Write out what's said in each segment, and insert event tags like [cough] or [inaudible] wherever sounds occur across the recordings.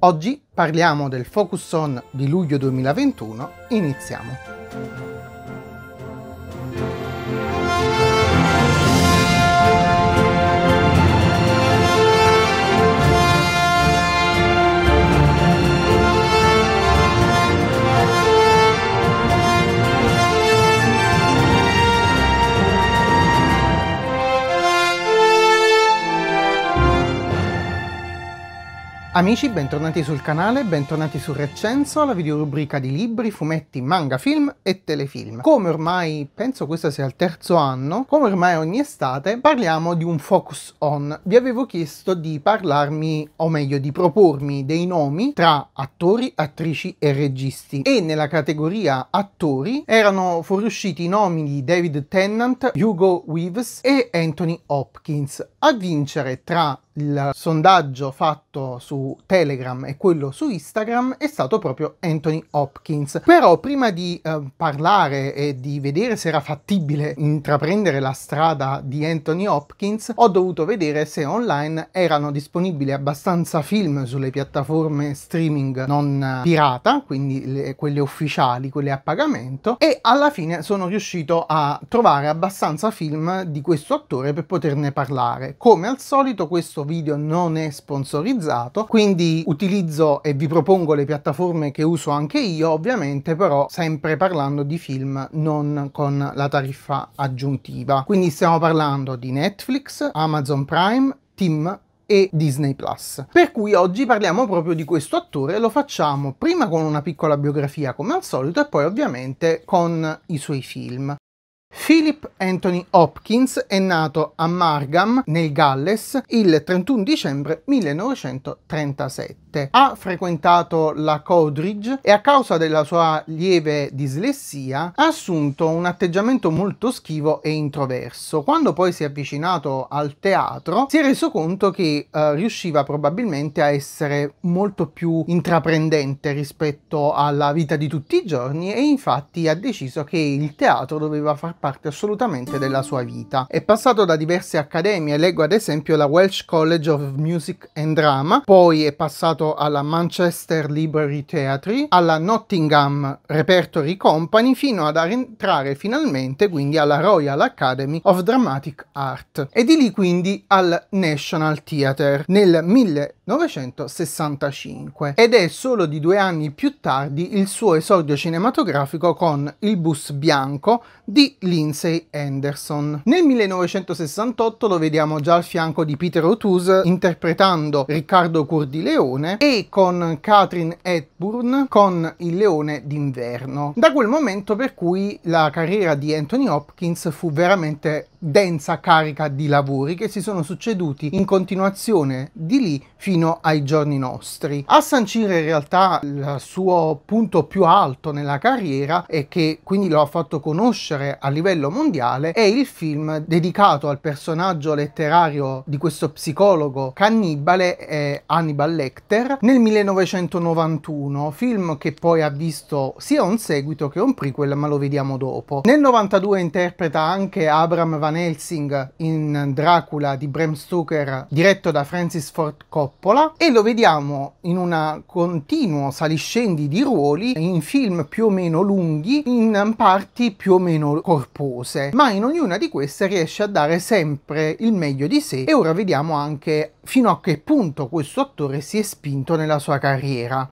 Oggi parliamo del Focus On di luglio 2021, iniziamo! Amici, bentornati sul canale, bentornati su Recenso, la videorubrica di libri, fumetti, manga, film e telefilm. Come ormai, penso questo sia il terzo anno, come ormai ogni estate, parliamo di un focus on. Vi avevo chiesto di parlarmi, o meglio di propormi, dei nomi tra attori, attrici e registi. E nella categoria attori erano fuoriusciti i nomi di David Tennant, Hugo Weaves e Anthony Hopkins. A vincere tra il sondaggio fatto su Telegram e quello su Instagram è stato proprio Anthony Hopkins. Però prima di eh, parlare e di vedere se era fattibile intraprendere la strada di Anthony Hopkins, ho dovuto vedere se online erano disponibili abbastanza film sulle piattaforme streaming non pirata, quindi le, quelle ufficiali, quelle a pagamento, e alla fine sono riuscito a trovare abbastanza film di questo attore per poterne parlare. Come al solito questo video non è sponsorizzato, quindi utilizzo e vi propongo le piattaforme che uso anche io, ovviamente però sempre parlando di film non con la tariffa aggiuntiva. Quindi stiamo parlando di Netflix, Amazon Prime, Tim e Disney Plus. Per cui oggi parliamo proprio di questo attore, lo facciamo prima con una piccola biografia come al solito e poi ovviamente con i suoi film. Philip Anthony Hopkins è nato a Margam, nel Galles, il 31 dicembre 1937. Ha frequentato la Codridge e a causa della sua lieve dislessia ha assunto un atteggiamento molto schivo e introverso. Quando poi si è avvicinato al teatro si è reso conto che eh, riusciva probabilmente a essere molto più intraprendente rispetto alla vita di tutti i giorni e infatti ha deciso che il teatro doveva far parte parte assolutamente della sua vita. È passato da diverse accademie, leggo ad esempio la Welsh College of Music and Drama, poi è passato alla Manchester Library Theatre, alla Nottingham Repertory Company, fino ad entrare finalmente quindi alla Royal Academy of Dramatic Art e di lì quindi al National Theatre nel 1965 ed è solo di due anni più tardi il suo esordio cinematografico con Il bus bianco di Lee Lindsay Anderson. Nel 1968 lo vediamo già al fianco di Peter O'Toole interpretando Riccardo Cur di Leone e con Catherine Hepburn con Il leone d'inverno. Da quel momento per cui la carriera di Anthony Hopkins fu veramente densa carica di lavori che si sono succeduti in continuazione di lì fino ai giorni nostri. A sancire in realtà il suo punto più alto nella carriera e che quindi lo ha fatto conoscere a livello mondiale è il film dedicato al personaggio letterario di questo psicologo cannibale eh, Hannibal Lecter nel 1991, film che poi ha visto sia un seguito che un prequel ma lo vediamo dopo. Nel 92 interpreta anche Abraham Van Helsing in Dracula di Bram Stoker diretto da Francis Ford Coppola e lo vediamo in un continuo saliscendi di ruoli in film più o meno lunghi, in parti più o meno corpose, ma in ognuna di queste riesce a dare sempre il meglio di sé e ora vediamo anche fino a che punto questo attore si è spinto nella sua carriera.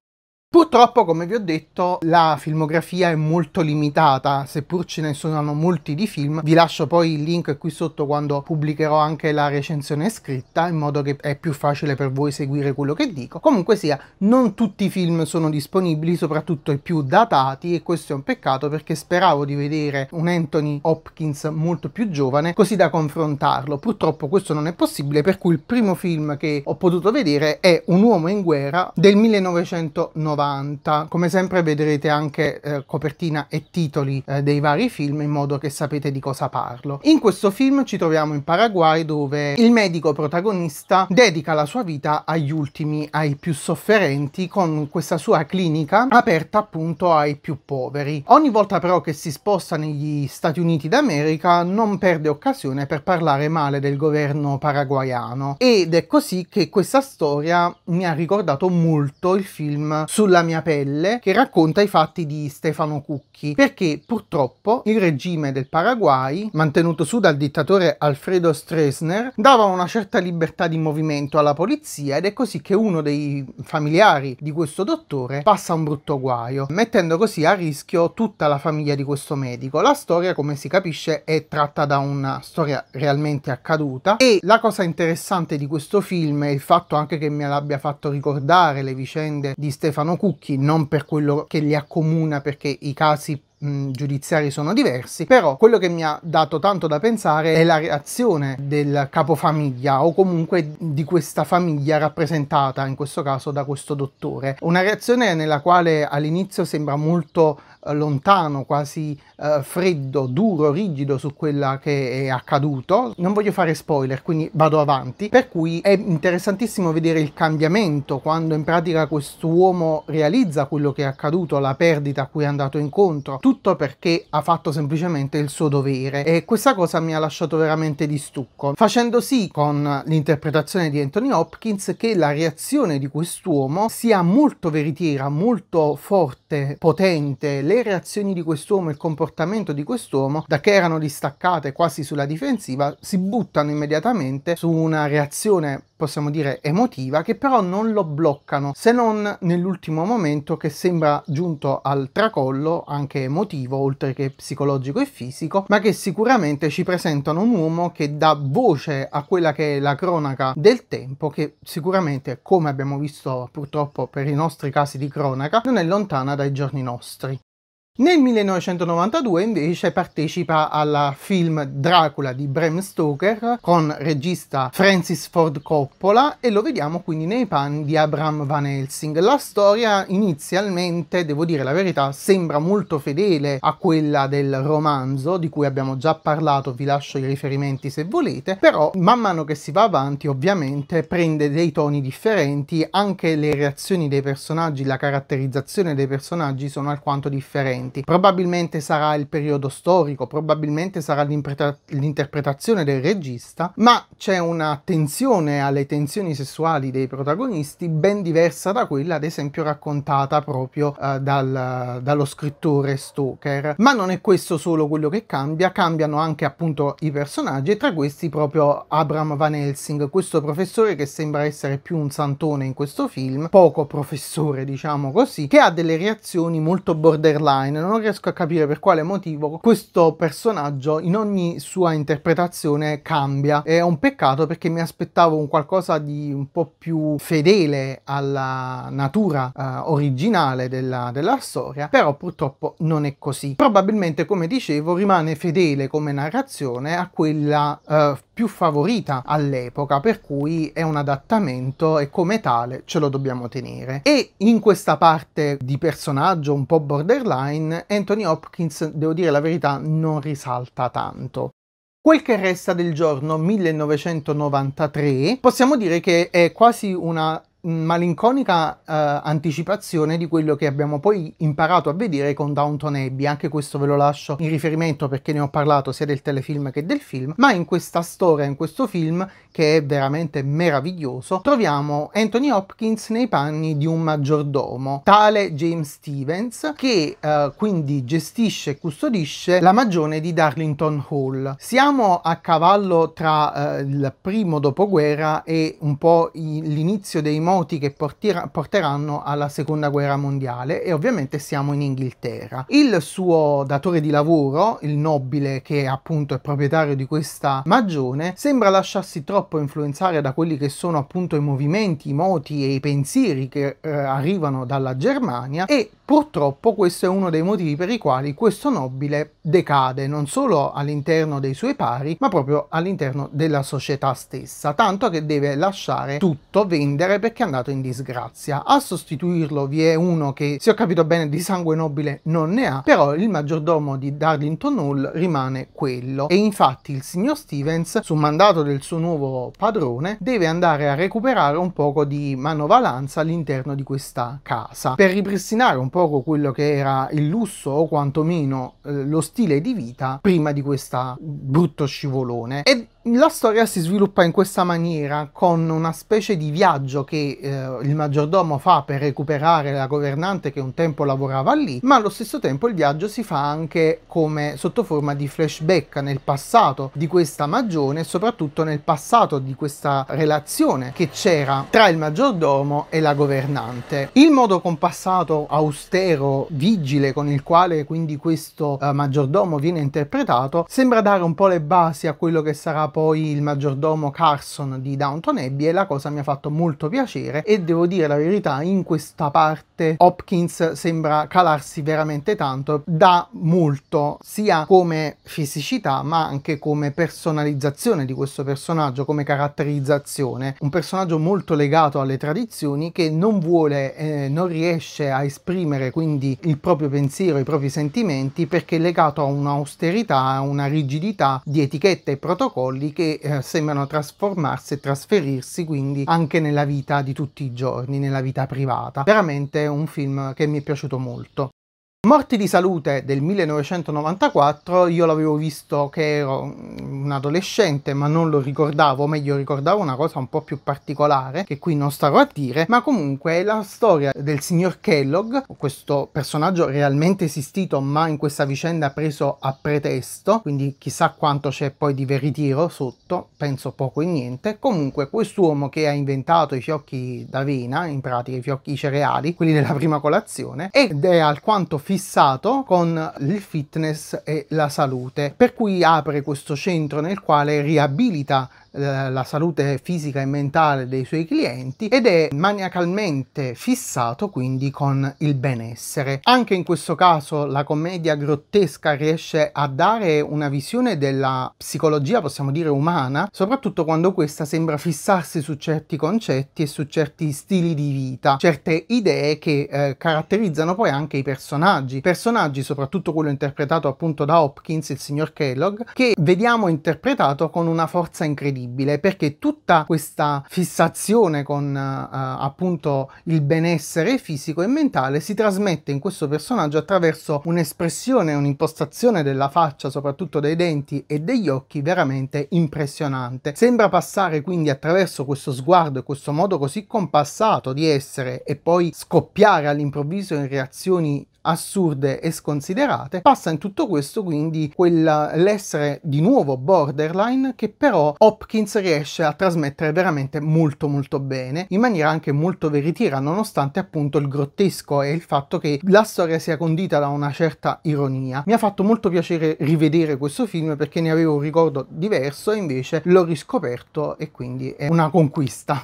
Purtroppo, come vi ho detto, la filmografia è molto limitata, seppur ce ne sono molti di film. Vi lascio poi il link qui sotto quando pubblicherò anche la recensione scritta, in modo che è più facile per voi seguire quello che dico. Comunque sia, non tutti i film sono disponibili, soprattutto i più datati, e questo è un peccato perché speravo di vedere un Anthony Hopkins molto più giovane, così da confrontarlo. Purtroppo questo non è possibile, per cui il primo film che ho potuto vedere è Un uomo in guerra del 1990. 90. Come sempre vedrete anche eh, copertina e titoli eh, dei vari film in modo che sapete di cosa parlo. In questo film ci troviamo in Paraguay dove il medico protagonista dedica la sua vita agli ultimi, ai più sofferenti con questa sua clinica aperta appunto ai più poveri. Ogni volta però che si sposta negli Stati Uniti d'America non perde occasione per parlare male del governo paraguayano ed è così che questa storia mi ha ricordato molto il film sulla sulla mia pelle che racconta i fatti di Stefano Cucchi perché purtroppo il regime del Paraguay mantenuto su dal dittatore Alfredo Stresner dava una certa libertà di movimento alla polizia ed è così che uno dei familiari di questo dottore passa un brutto guaio mettendo così a rischio tutta la famiglia di questo medico la storia come si capisce è tratta da una storia realmente accaduta e la cosa interessante di questo film è il fatto anche che me l'abbia fatto ricordare le vicende di Stefano Cucchi Cucchi, non per quello che li accomuna perché i casi giudiziari sono diversi, però quello che mi ha dato tanto da pensare è la reazione del capofamiglia o comunque di questa famiglia rappresentata in questo caso da questo dottore. Una reazione nella quale all'inizio sembra molto lontano, quasi eh, freddo, duro, rigido su quella che è accaduto. Non voglio fare spoiler, quindi vado avanti. Per cui è interessantissimo vedere il cambiamento quando in pratica quest'uomo realizza quello che è accaduto, la perdita a cui è andato incontro, tutto perché ha fatto semplicemente il suo dovere. E questa cosa mi ha lasciato veramente di stucco, facendo sì con l'interpretazione di Anthony Hopkins che la reazione di quest'uomo sia molto veritiera, molto forte, potente, le reazioni di quest'uomo, il comportamento di quest'uomo, da che erano distaccate quasi sulla difensiva, si buttano immediatamente su una reazione possiamo dire emotiva che però non lo bloccano se non nell'ultimo momento che sembra giunto al tracollo anche emotivo oltre che psicologico e fisico ma che sicuramente ci presentano un uomo che dà voce a quella che è la cronaca del tempo che sicuramente come abbiamo visto purtroppo per i nostri casi di cronaca non è lontana dai giorni nostri nel 1992 invece partecipa al film Dracula di Bram Stoker con regista Francis Ford Coppola e lo vediamo quindi nei panni di Abraham Van Helsing. La storia inizialmente, devo dire la verità, sembra molto fedele a quella del romanzo di cui abbiamo già parlato, vi lascio i riferimenti se volete, però man mano che si va avanti ovviamente prende dei toni differenti, anche le reazioni dei personaggi, la caratterizzazione dei personaggi sono alquanto differenti presenti. Probabilmente sarà il periodo storico, probabilmente sarà l'interpretazione del regista, ma c'è una tensione alle tensioni sessuali dei protagonisti ben diversa da quella ad esempio raccontata proprio eh, dal, dallo scrittore Stoker. Ma non è questo solo quello che cambia, cambiano anche appunto i personaggi e tra questi proprio Abraham Van Helsing, questo professore che sembra essere più un santone in questo film, poco professore diciamo così, che ha delle reazioni molto borderline Frankenstein. Non riesco a capire per quale motivo questo personaggio in ogni sua interpretazione cambia. È un peccato perché mi aspettavo un qualcosa di un po' più fedele alla natura eh, originale della, della storia, però purtroppo non è così. Probabilmente, come dicevo, rimane fedele come narrazione a quella eh, più favorita all'epoca, per cui è un adattamento e come tale ce lo dobbiamo tenere. E in questa parte di personaggio un po' borderline, Anthony Hopkins, devo dire la verità, non risalta tanto. Quel che resta del giorno 1993 possiamo dire che è quasi una malinconica eh, anticipazione di quello che abbiamo poi imparato a vedere con Downton Abbey, anche questo ve lo lascio in riferimento perché ne ho parlato sia del telefilm che del film, ma in questa storia, in questo film che è veramente meraviglioso, troviamo Anthony Hopkins nei panni di un maggiordomo, tale James Stevens, che eh, quindi gestisce e custodisce la magione di Darlington Hall. Siamo a cavallo tra eh, il primo dopoguerra e un po' l'inizio dei modi noti che portira, porteranno alla seconda guerra mondiale e ovviamente siamo in Inghilterra. Il suo datore di lavoro, il nobile che appunto è proprietario di questa magione, sembra lasciarsi troppo influenzare da quelli che sono appunto i movimenti, i moti e i pensieri che eh, arrivano dalla Germania e Purtroppo questo è uno dei motivi per i quali questo nobile decade non solo all'interno dei suoi pari, ma proprio all'interno della società stessa, tanto che deve lasciare tutto, vendere perché è andato in disgrazia. A sostituirlo vi è uno che, se ho capito bene, di sangue nobile non ne ha, però il maggiordomo di Darlington Hall rimane quello e infatti il signor Stevens, su mandato del suo nuovo padrone, deve andare a recuperare un poco di manovalanza all'interno di questa casa per ripristinare un poco quello che era il lusso o quantomeno eh, lo stile di vita prima di questo brutto scivolone. E la storia si sviluppa in questa maniera, con una specie di viaggio che eh, il maggiordomo fa per recuperare la governante che un tempo lavorava lì, ma allo stesso tempo il viaggio si fa anche come sotto forma di flashback nel passato di questa magione e soprattutto nel passato di questa relazione che c'era tra il maggiordomo e la governante. Il modo compassato, austero, vigile con il quale quindi questo eh, maggiordomo viene interpretato sembra dare un po' le basi a quello che sarà poi il maggiordomo Carson di Downton Abbey e la cosa mi ha fatto molto piacere e devo dire la verità in questa parte Hopkins sembra calarsi veramente tanto dà molto sia come fisicità ma anche come personalizzazione di questo personaggio come caratterizzazione un personaggio molto legato alle tradizioni che non vuole eh, non riesce a esprimere quindi il proprio pensiero i propri sentimenti perché è legato a un'austerità a una rigidità di etichette e protocolli fluidi che eh, sembrano trasformarsi e trasferirsi quindi anche nella vita di tutti i giorni, nella vita privata. Veramente un film che mi è piaciuto molto. Morti di salute del 1994, io l'avevo visto che ero un adolescente ma non lo ricordavo, meglio ricordavo una cosa un po' più particolare che qui non starò a dire, ma comunque è la storia del signor Kellogg, questo personaggio realmente esistito ma in questa vicenda preso a pretesto, quindi chissà quanto c'è poi di veritiro sotto, penso poco e niente, comunque quest'uomo che ha inventato i fiocchi d'avena, in pratica i fiocchi cereali, quelli della prima colazione, ed è alquanto figlio fissato con il fitness e la salute, per cui apre questo centro nel quale riabilita eh, la salute fisica e mentale dei suoi clienti ed è maniacalmente fissato quindi con il benessere. Anche in questo caso la commedia grottesca riesce a dare una visione della psicologia, possiamo dire umana, soprattutto quando questa sembra fissarsi su certi concetti e su certi stili di vita, certe idee che eh, caratterizzano poi anche i personaggi. Personaggi, soprattutto quello interpretato appunto da Hopkins, il signor Kellogg, che vediamo interpretato con una forza incredibile incredibile perché tutta questa fissazione con eh, eh, appunto il benessere fisico e mentale si trasmette in questo personaggio attraverso un'espressione, un'impostazione della faccia, soprattutto dei denti e degli occhi veramente impressionante. Sembra passare quindi attraverso questo sguardo e questo modo così compassato di essere e poi scoppiare all'improvviso in reazioni assurde e sconsiderate. Passa in tutto questo quindi quella, l'essere di nuovo borderline che però Hopkins riesce a trasmettere veramente molto molto bene, in maniera anche molto veritiera, nonostante appunto il grottesco e il fatto che la storia sia condita da una certa ironia. Mi ha fatto molto piacere rivedere questo film perché ne avevo un ricordo diverso e invece l'ho riscoperto e quindi è una conquista.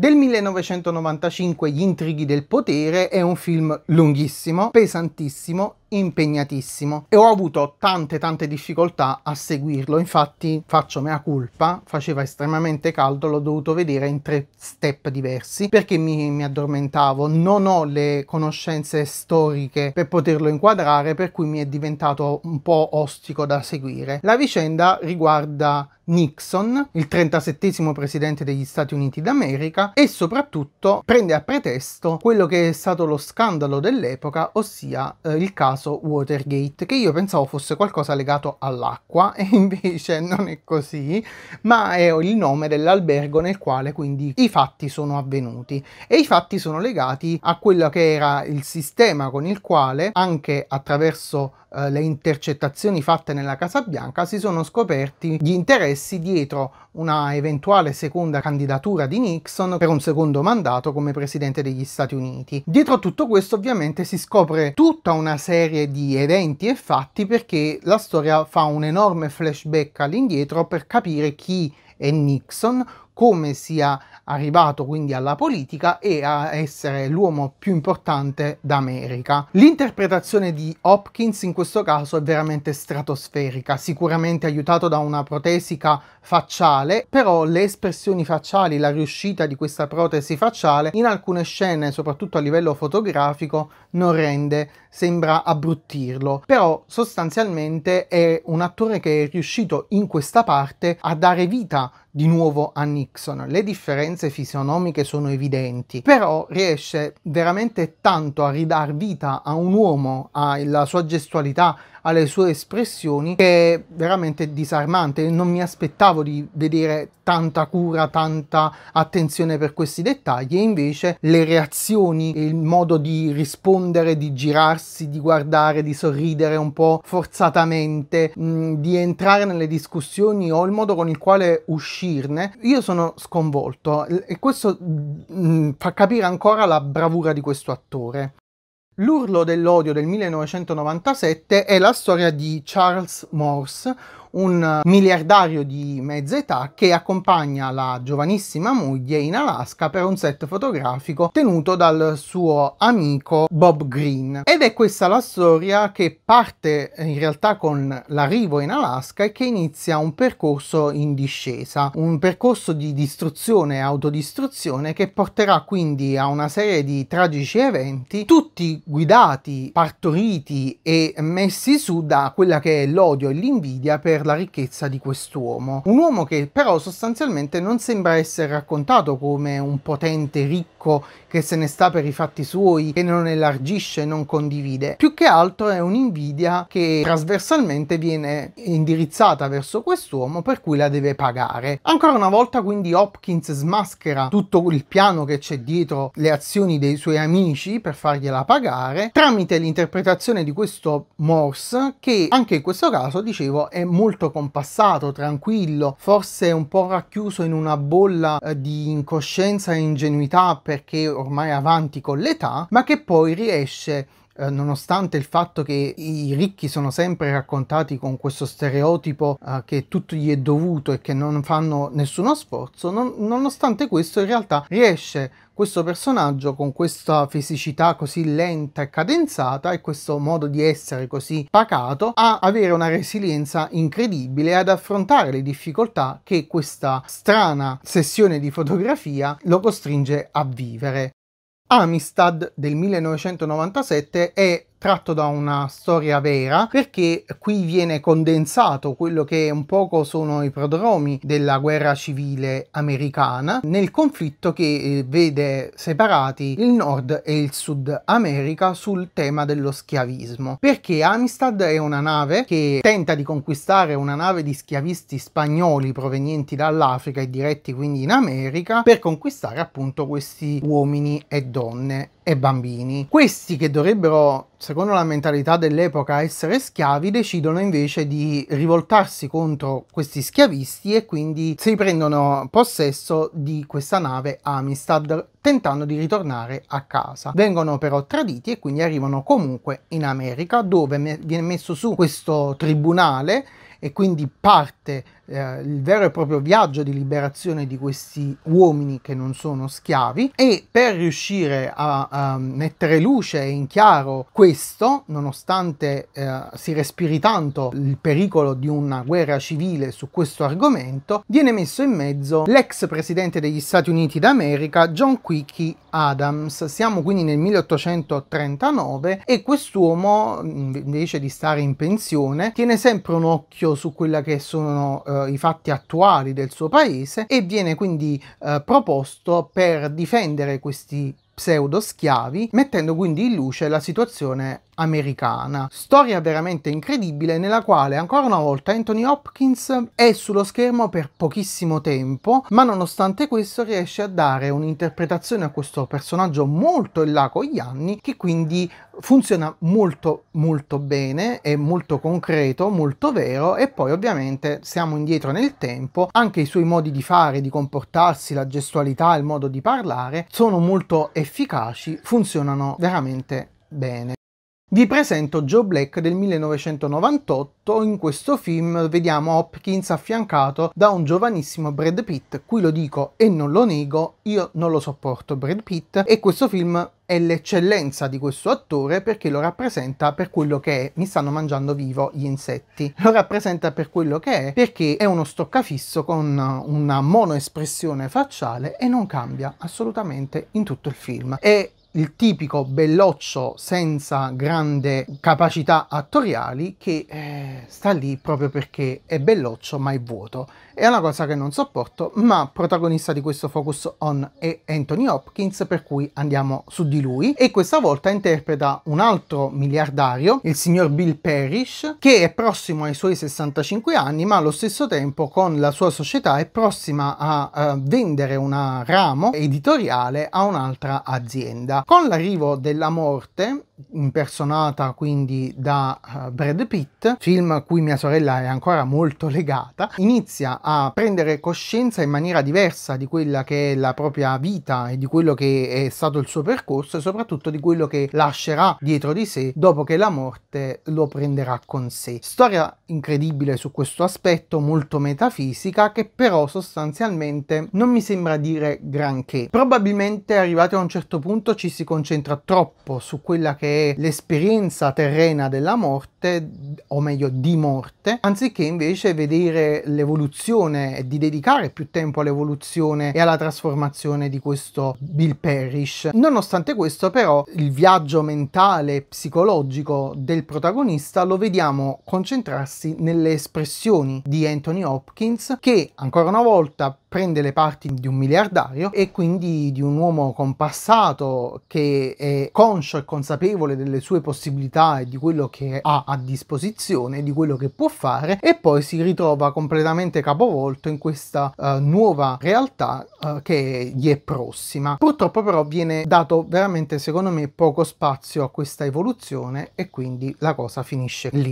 Del 1995 Gli intrighi del potere è un film lunghissimo, pesantissimo impegnatissimo e ho avuto tante tante difficoltà a seguirlo infatti faccio mea culpa faceva estremamente caldo l'ho dovuto vedere in tre step diversi perché mi, mi addormentavo non ho le conoscenze storiche per poterlo inquadrare per cui mi è diventato un po' ostico da seguire la vicenda riguarda Nixon, il 37 presidente degli Stati Uniti d'America, e soprattutto prende a pretesto quello che è stato lo scandalo dell'epoca, ossia eh, il caso caso Watergate, che io pensavo fosse qualcosa legato all'acqua [laughs] e invece non è così, ma è il nome dell'albergo nel quale quindi i fatti sono avvenuti e i fatti sono legati a quello che era il sistema con il quale anche attraverso eh, le intercettazioni fatte nella Casa Bianca si sono scoperti gli interessi dietro una eventuale seconda candidatura di Nixon per un secondo mandato come presidente degli Stati Uniti. Dietro tutto questo ovviamente si scopre tutta una serie serie di eventi e fatti perché la storia fa un enorme flashback all'indietro per capire chi è Nixon, come sia arrivato quindi alla politica e a essere l'uomo più importante d'America. L'interpretazione di Hopkins in questo caso è veramente stratosferica, sicuramente aiutato da una protesica facciale, però le espressioni facciali, la riuscita di questa protesi facciale in alcune scene, soprattutto a livello fotografico, non rende, sembra abbruttirlo, però sostanzialmente è un attore che è riuscito in questa parte a dare vita di nuovo a Nixon. Le differenze fisionomiche sono evidenti, però riesce veramente tanto a ridar vita a un uomo, alla sua gestualità, alle sue espressioni che è veramente disarmante. Non mi aspettavo di vedere tanta cura, tanta attenzione per questi dettagli e invece le reazioni il modo di rispondere, di girarsi, di guardare, di sorridere un po' forzatamente, mh, mm, di entrare nelle discussioni o il modo con il quale uscirne, io sono sconvolto e questo mh, mm, fa capire ancora la bravura di questo attore. L'urlo dell'odio del 1997 è la storia di Charles Morse, un miliardario di mezza età che accompagna la giovanissima moglie in Alaska per un set fotografico tenuto dal suo amico Bob Green. Ed è questa la storia che parte in realtà con l'arrivo in Alaska e che inizia un percorso in discesa, un percorso di distruzione e autodistruzione che porterà quindi a una serie di tragici eventi, tutti guidati, partoriti e messi su da quella che è l'odio e l'invidia per per la ricchezza di quest'uomo. Un uomo che però sostanzialmente non sembra essere raccontato come un potente ricco che se ne sta per i fatti suoi, che non elargisce, non condivide. Più che altro è un'invidia che trasversalmente viene indirizzata verso quest'uomo per cui la deve pagare. Ancora una volta quindi Hopkins smaschera tutto il piano che c'è dietro le azioni dei suoi amici per fargliela pagare tramite l'interpretazione di questo Morse che anche in questo caso dicevo è molto molto compassato, tranquillo, forse un po' racchiuso in una bolla eh, di incoscienza e ingenuità perché ormai avanti con l'età, ma che poi riesce a eh, nonostante il fatto che i ricchi sono sempre raccontati con questo stereotipo eh, che tutto gli è dovuto e che non fanno nessuno sforzo, non, nonostante questo in realtà riesce questo personaggio con questa fisicità così lenta e cadenzata e questo modo di essere così pacato a avere una resilienza incredibile ad affrontare le difficoltà che questa strana sessione di fotografia lo costringe a vivere. Amistad del 1997 e tratto da una storia vera perché qui viene condensato quello che un poco sono i prodromi della guerra civile americana nel conflitto che eh, vede separati il nord e il sud America sul tema dello schiavismo perché Amistad è una nave che tenta di conquistare una nave di schiavisti spagnoli provenienti dall'Africa e diretti quindi in America per conquistare appunto questi uomini e donne e bambini. Questi che dovrebbero, secondo la mentalità dell'epoca, essere schiavi, decidono invece di rivoltarsi contro questi schiavisti e quindi si prendono possesso di questa nave Amistad tentando di ritornare a casa. Vengono però traditi e quindi arrivano comunque in America dove viene messo su questo tribunale e quindi parte eh, il vero e proprio viaggio di liberazione di questi uomini che non sono schiavi e per riuscire a, a mettere luce in chiaro questo, nonostante eh, si respiri tanto il pericolo di una guerra civile su questo argomento, viene messo in mezzo l'ex presidente degli Stati Uniti d'America John Quickie Adams. Siamo quindi nel 1839 e quest'uomo invece di stare in pensione tiene sempre un occhio su quella che sono eh, eh, i fatti attuali del suo paese e viene quindi eh, proposto per difendere questi pseudo schiavi, mettendo quindi in luce la situazione americana. Storia veramente incredibile nella quale ancora una volta Anthony Hopkins è sullo schermo per pochissimo tempo, ma nonostante questo riesce a dare un'interpretazione a questo personaggio molto in là con gli anni che quindi funziona molto molto bene, è molto concreto, molto vero e poi ovviamente siamo indietro nel tempo, anche i suoi modi di fare, di comportarsi, la gestualità, il modo di parlare sono molto efficaci, funzionano veramente bene. Vi presento Joe Black del 1998, in questo film vediamo Hopkins affiancato da un giovanissimo Brad Pitt, qui lo dico e non lo nego, io non lo sopporto Brad Pitt e questo film è l'eccellenza di questo attore perché lo rappresenta per quello che è, mi stanno mangiando vivo gli insetti, lo rappresenta per quello che è perché è uno stoccafisso con una monoespressione facciale e non cambia assolutamente in tutto il film. È il tipico belloccio senza grande capacità attoriali che eh, sta lì proprio perché è belloccio ma è vuoto. È una cosa che non sopporto, ma protagonista di questo Focus On è Anthony Hopkins, per cui andiamo su di lui. E questa volta interpreta un altro miliardario, il signor Bill Parrish, che è prossimo ai suoi 65 anni, ma allo stesso tempo con la sua società è prossima a uh, vendere una ramo editoriale a un'altra azienda. Con l'arrivo della morte impersonata quindi da uh, Brad Pitt, film a cui mia sorella è ancora molto legata, inizia a prendere coscienza in maniera diversa di quella che è la propria vita e di quello che è stato il suo percorso e soprattutto di quello che lascerà dietro di sé dopo che la morte lo prenderà con sé. Storia incredibile su questo aspetto, molto metafisica, che però sostanzialmente non mi sembra dire granché. Probabilmente arrivati a un certo punto ci si concentra troppo su quella che è che è l'esperienza terrena della morte, o meglio di morte, anziché invece vedere l'evoluzione e di dedicare più tempo all'evoluzione e alla trasformazione di questo Bill Parrish. Nonostante questo però il viaggio mentale e psicologico del protagonista lo vediamo concentrarsi nelle espressioni di Anthony Hopkins che ancora una volta prende le parti di un miliardario e quindi di un uomo con passato che è conscio e consapevole delle sue possibilità e di quello che ha a disposizione, di quello che può fare e poi si ritrova completamente capovolto in questa uh, nuova realtà uh, che gli è prossima. Purtroppo però viene dato veramente secondo me poco spazio a questa evoluzione e quindi la cosa finisce lì.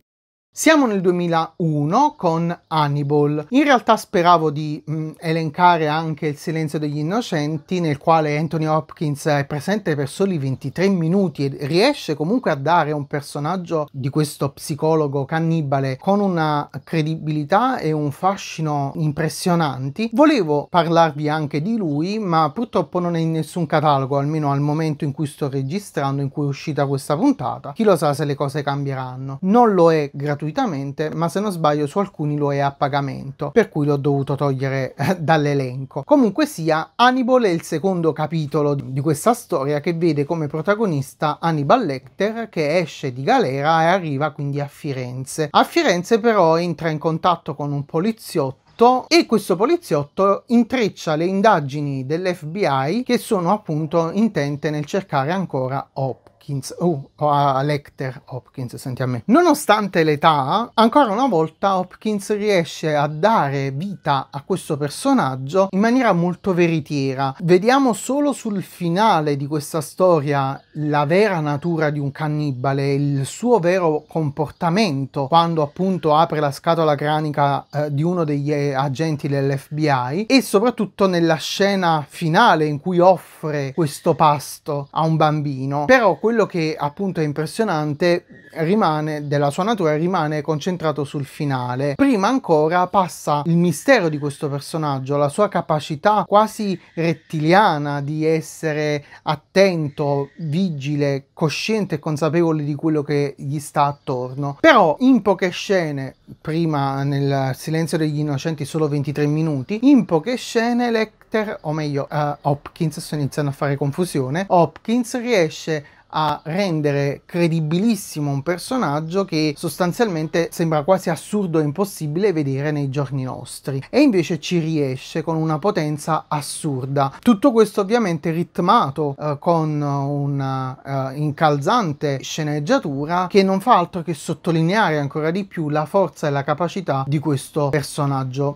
Siamo nel 2001 con Hannibal. In realtà speravo di mh, mm, elencare anche Il silenzio degli innocenti, nel quale Anthony Hopkins è presente per soli 23 minuti e riesce comunque a dare un personaggio di questo psicologo cannibale con una credibilità e un fascino impressionanti. Volevo parlarvi anche di lui, ma purtroppo non è in nessun catalogo, almeno al momento in cui sto registrando, in cui è uscita questa puntata. Chi lo sa se le cose cambieranno. Non lo è gratuitamente gratuitamente, ma se non sbaglio su alcuni lo è a pagamento, per cui l'ho dovuto togliere eh, dall'elenco. Comunque sia, Hannibal è il secondo capitolo di questa storia che vede come protagonista Hannibal Lecter che esce di galera e arriva quindi a Firenze. A Firenze però entra in contatto con un poliziotto e questo poliziotto intreccia le indagini dell'FBI che sono appunto intente nel cercare ancora Hop. Hopkins, uh, o oh, a Lecter Hopkins, senti a me. Nonostante l'età, ancora una volta Hopkins riesce a dare vita a questo personaggio in maniera molto veritiera. Vediamo solo sul finale di questa storia la vera natura di un cannibale, il suo vero comportamento quando appunto apre la scatola cranica eh, di uno degli eh, agenti dell'FBI e soprattutto nella scena finale in cui offre questo pasto a un bambino. Però quello che appunto è impressionante rimane, della sua natura rimane concentrato sul finale. Prima ancora passa il mistero di questo personaggio, la sua capacità quasi rettiliana di essere attento, vigile, cosciente e consapevole di quello che gli sta attorno. Però in poche scene, prima nel Silenzio degli Innocenti solo 23 minuti, in poche scene Lecter, o meglio uh, Hopkins, sto iniziando a fare confusione, Hopkins riesce a rendere credibilissimo un personaggio che sostanzialmente sembra quasi assurdo e impossibile vedere nei giorni nostri e invece ci riesce con una potenza assurda. Tutto questo ovviamente ritmato eh, con una eh, incalzante sceneggiatura che non fa altro che sottolineare ancora di più la forza e la capacità di questo personaggio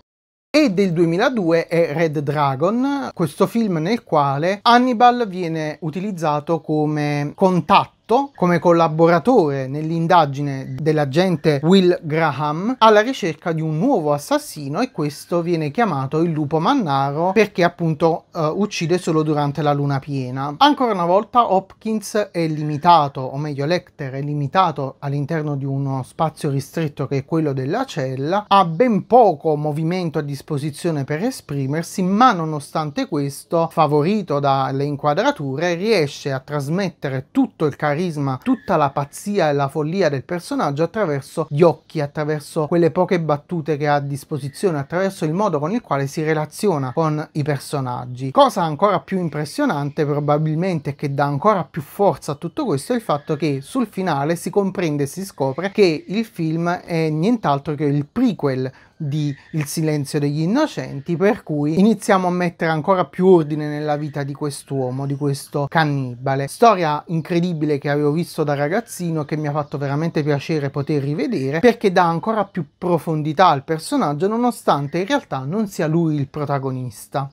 e del 2002 è Red Dragon, questo film nel quale Hannibal viene utilizzato come contatto come collaboratore nell'indagine dell'agente Will Graham alla ricerca di un nuovo assassino e questo viene chiamato il lupo mannaro perché appunto uh, uccide solo durante la luna piena. Ancora una volta Hopkins è limitato, o meglio Lecter è limitato all'interno di uno spazio ristretto che è quello della cella, ha ben poco movimento a disposizione per esprimersi, ma nonostante questo, favorito dalle inquadrature, riesce a trasmettere tutto il carico carisma, tutta la pazzia e la follia del personaggio attraverso gli occhi, attraverso quelle poche battute che ha a disposizione, attraverso il modo con il quale si relaziona con i personaggi. Cosa ancora più impressionante probabilmente che dà ancora più forza a tutto questo è il fatto che sul finale si comprende e si scopre che il film è nient'altro che il prequel di Il silenzio degli innocenti, per cui iniziamo a mettere ancora più ordine nella vita di quest'uomo, di questo cannibale. Storia incredibile che avevo visto da ragazzino che mi ha fatto veramente piacere poter rivedere perché dà ancora più profondità al personaggio nonostante in realtà non sia lui il protagonista.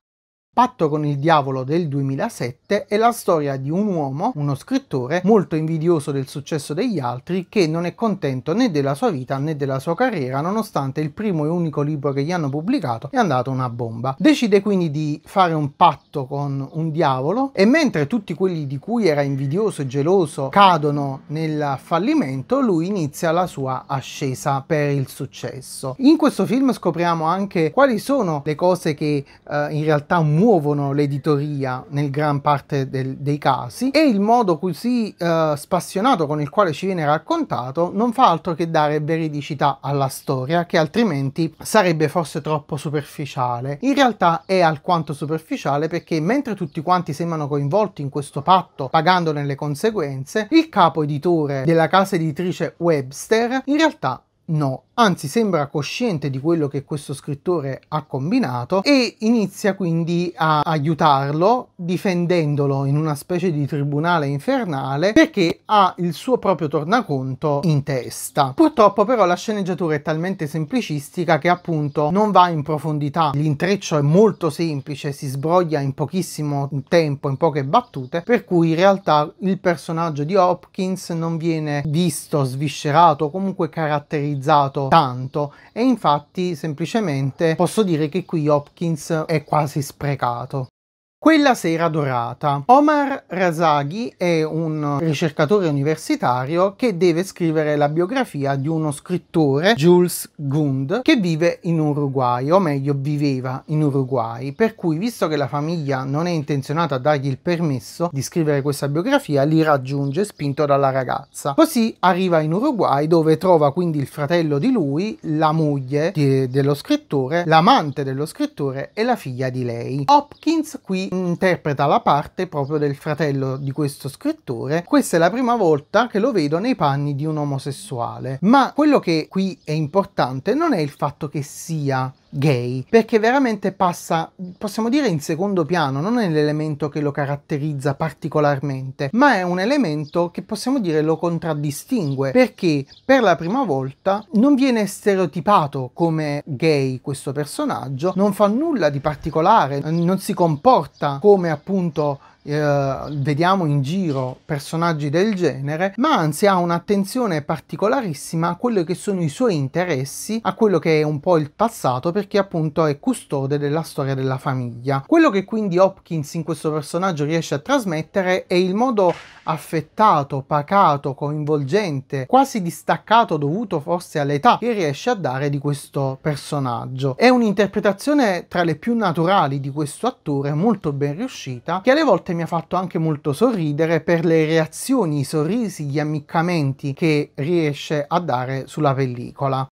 Patto con il diavolo del 2007 è la storia di un uomo, uno scrittore, molto invidioso del successo degli altri che non è contento né della sua vita né della sua carriera nonostante il primo e unico libro che gli hanno pubblicato è andato una bomba. Decide quindi di fare un patto con un diavolo e mentre tutti quelli di cui era invidioso e geloso cadono nel fallimento lui inizia la sua ascesa per il successo. In questo film scopriamo anche quali sono le cose che eh, in realtà muovono l'editoria nel gran parte del, dei casi e il modo così eh, spassionato con il quale ci viene raccontato non fa altro che dare veridicità alla storia che altrimenti sarebbe forse troppo superficiale. In realtà è alquanto superficiale perché mentre tutti quanti sembrano coinvolti in questo patto pagandone le conseguenze, il capo editore della casa editrice Webster in realtà no, anzi sembra cosciente di quello che questo scrittore ha combinato e inizia quindi a aiutarlo difendendolo in una specie di tribunale infernale perché ha il suo proprio tornaconto in testa. Purtroppo però la sceneggiatura è talmente semplicistica che appunto non va in profondità, l'intreccio è molto semplice, si sbroglia in pochissimo tempo, in poche battute, per cui in realtà il personaggio di Hopkins non viene visto, sviscerato, comunque caratterizzato tanto e infatti semplicemente posso dire che qui Hopkins è quasi sprecato. Quella sera dorata. Omar Razaghi è un ricercatore universitario che deve scrivere la biografia di uno scrittore, Jules Gund, che vive in Uruguay, o meglio viveva in Uruguay, per cui visto che la famiglia non è intenzionata a dargli il permesso di scrivere questa biografia, li raggiunge spinto dalla ragazza. Così arriva in Uruguay dove trova quindi il fratello di lui, la moglie di, dello scrittore, l'amante dello scrittore e la figlia di lei. Hopkins qui interpreta la parte proprio del fratello di questo scrittore. Questa è la prima volta che lo vedo nei panni di un omosessuale. Ma quello che qui è importante non è il fatto che sia gay, perché veramente passa, possiamo dire, in secondo piano, non è l'elemento che lo caratterizza particolarmente, ma è un elemento che possiamo dire lo contraddistingue, perché per la prima volta non viene stereotipato come gay questo personaggio, non fa nulla di particolare, non si comporta come appunto eh, vediamo in giro personaggi del genere, ma anzi ha un'attenzione particolarissima a quelli che sono i suoi interessi, a quello che è un po' il passato, perché appunto è custode della storia della famiglia. Quello che quindi Hopkins in questo personaggio riesce a trasmettere è il modo affettato, pacato, coinvolgente, quasi distaccato dovuto forse all'età che riesce a dare di questo personaggio. È un'interpretazione tra le più naturali di questo attore, molto ben riuscita, che alle volte volte mi ha fatto anche molto sorridere per le reazioni, i sorrisi, gli ammiccamenti che riesce a dare sulla pellicola.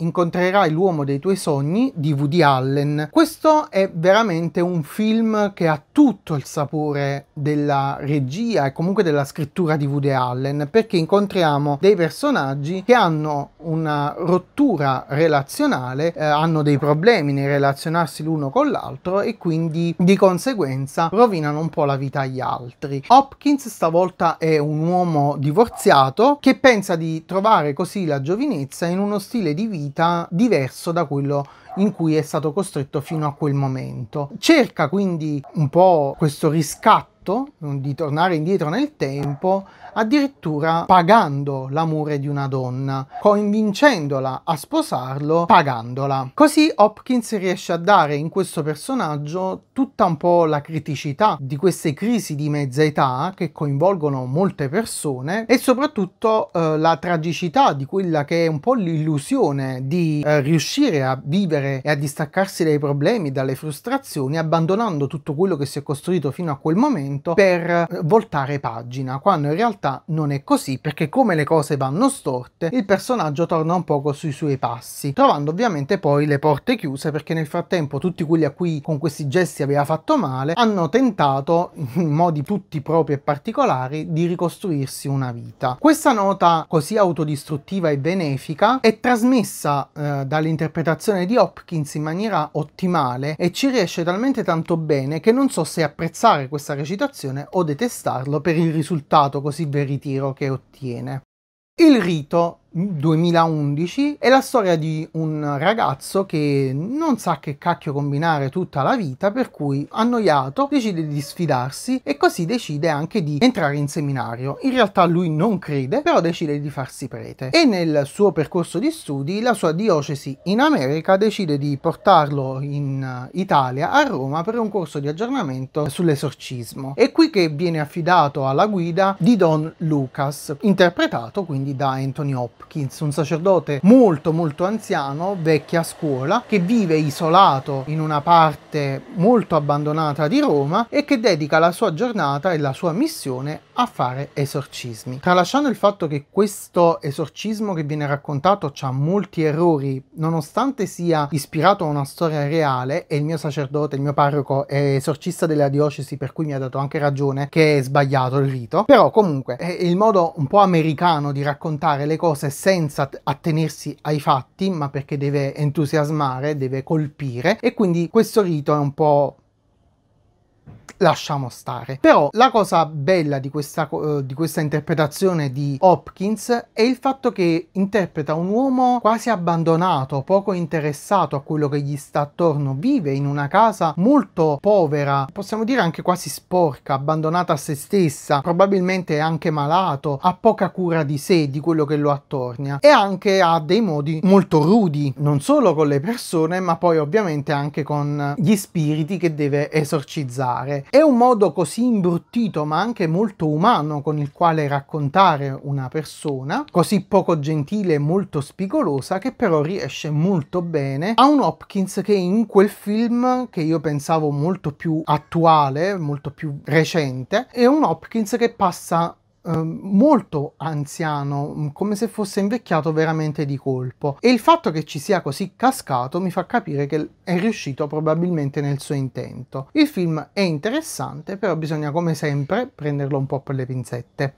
Incontrerai l'uomo dei tuoi sogni di Woody Allen. Questo è veramente un film che ha tutto il sapore della regia e comunque della scrittura di Woody Allen perché incontriamo dei personaggi che hanno una rottura relazionale, eh, hanno dei problemi nel relazionarsi l'uno con l'altro e quindi di conseguenza rovinano un po' la vita agli altri. Hopkins stavolta è un uomo divorziato che pensa di trovare così la giovinezza in uno stile di vita vita diverso da quello in cui è stato costretto fino a quel momento. Cerca quindi un po' questo riscatto di tornare indietro nel tempo, addirittura pagando l'amore di una donna, convincendola a sposarlo pagandola. Così Hopkins riesce a dare in questo personaggio tutta un po' la criticità di queste crisi di mezza età che coinvolgono molte persone e soprattutto eh, la tragicità di quella che è un po' l'illusione di eh, riuscire a vivere vivere e a distaccarsi dai problemi, dalle frustrazioni, abbandonando tutto quello che si è costruito fino a quel momento per eh, voltare pagina, quando in realtà non è così perché come le cose vanno storte il personaggio torna un poco sui suoi passi, trovando ovviamente poi le porte chiuse perché nel frattempo tutti quelli a cui con questi gesti aveva fatto male hanno tentato in modi tutti propri e particolari di ricostruirsi una vita. Questa nota così autodistruttiva e benefica è trasmessa eh, dall'interpretazione di Hopkins Hopkins in maniera ottimale e ci riesce talmente tanto bene che non so se apprezzare questa recitazione o detestarlo per il risultato così veritiero che ottiene. Il rito 2011 è la storia di un ragazzo che non sa che cacchio combinare tutta la vita per cui annoiato decide di sfidarsi e così decide anche di entrare in seminario in realtà lui non crede però decide di farsi prete e nel suo percorso di studi la sua diocesi in America decide di portarlo in eh, Italia a Roma per un corso di aggiornamento sull'esorcismo è qui che viene affidato alla guida di Don Lucas interpretato quindi da Anthony Hopkins Hopkins, un sacerdote molto molto anziano, vecchia scuola, che vive isolato in una parte molto abbandonata di Roma e che dedica la sua giornata e la sua missione a fare esorcismi. Tralasciando il fatto che questo esorcismo che viene raccontato ha molti errori, nonostante sia ispirato a una storia reale e il mio sacerdote, il mio parroco è esorcista della diocesi per cui mi ha dato anche ragione che è sbagliato il rito, però comunque è il modo un po' americano di raccontare le cose cose senza attenersi ai fatti, ma perché deve entusiasmare, deve colpire e quindi questo rito è un po' lasciamo stare. Però la cosa bella di questa, uh, di questa, interpretazione di Hopkins è il fatto che interpreta un uomo quasi abbandonato, poco interessato a quello che gli sta attorno, vive in una casa molto povera, possiamo dire anche quasi sporca, abbandonata a se stessa, probabilmente anche malato, ha poca cura di sé, di quello che lo attorna e anche ha dei modi molto rudi, non solo con le persone ma poi ovviamente anche con gli spiriti che deve esorcizzare raccontare. È un modo così imbruttito ma anche molto umano con il quale raccontare una persona, così poco gentile e molto spigolosa che però riesce molto bene a un Hopkins che in quel film che io pensavo molto più attuale, molto più recente, è un Hopkins che passa Ehm, molto anziano, mm, come se fosse invecchiato veramente di colpo. E il fatto che ci sia così cascato mi fa capire che è riuscito probabilmente nel suo intento. Il film è interessante, però bisogna come sempre prenderlo un po' per le pinzette.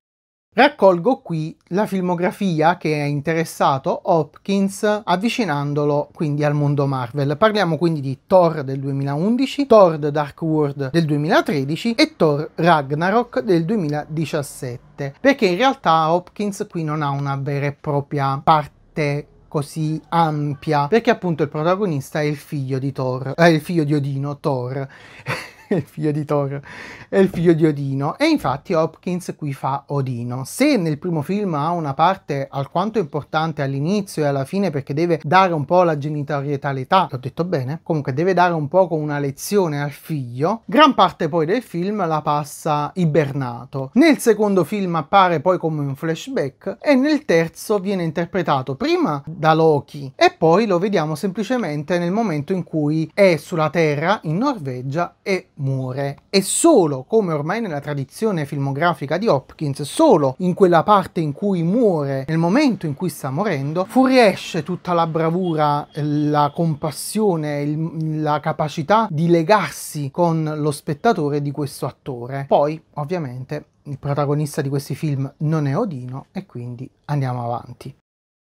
Raccolgo qui la filmografia che ha interessato Hopkins avvicinandolo quindi al mondo Marvel. Parliamo quindi di Thor del 2011, Thor The Dark World del 2013 e Thor Ragnarok del 2017. Perché in realtà Hopkins qui non ha una vera e propria parte così ampia perché appunto il protagonista è il figlio di Thor, è eh, il figlio di Odino Thor [laughs] [laughs] il figlio di Thor è il figlio di Odino e infatti Hopkins qui fa Odino. Se nel primo film ha una parte alquanto importante all'inizio e alla fine perché deve dare un po' la genitorietà all'età, l'ho detto bene, comunque deve dare un po' una lezione al figlio, gran parte poi del film la passa ibernato. Nel secondo film appare poi come un flashback e nel terzo viene interpretato prima da Loki e poi lo vediamo semplicemente nel momento in cui è sulla Terra in Norvegia e muore e solo, come ormai nella tradizione filmografica di Hopkins, solo in quella parte in cui muore, nel momento in cui sta morendo, fuoriesce tutta la bravura, eh, la compassione, il, la capacità di legarsi con lo spettatore di questo attore. Poi, ovviamente, il protagonista di questi film non è Odino e quindi andiamo avanti.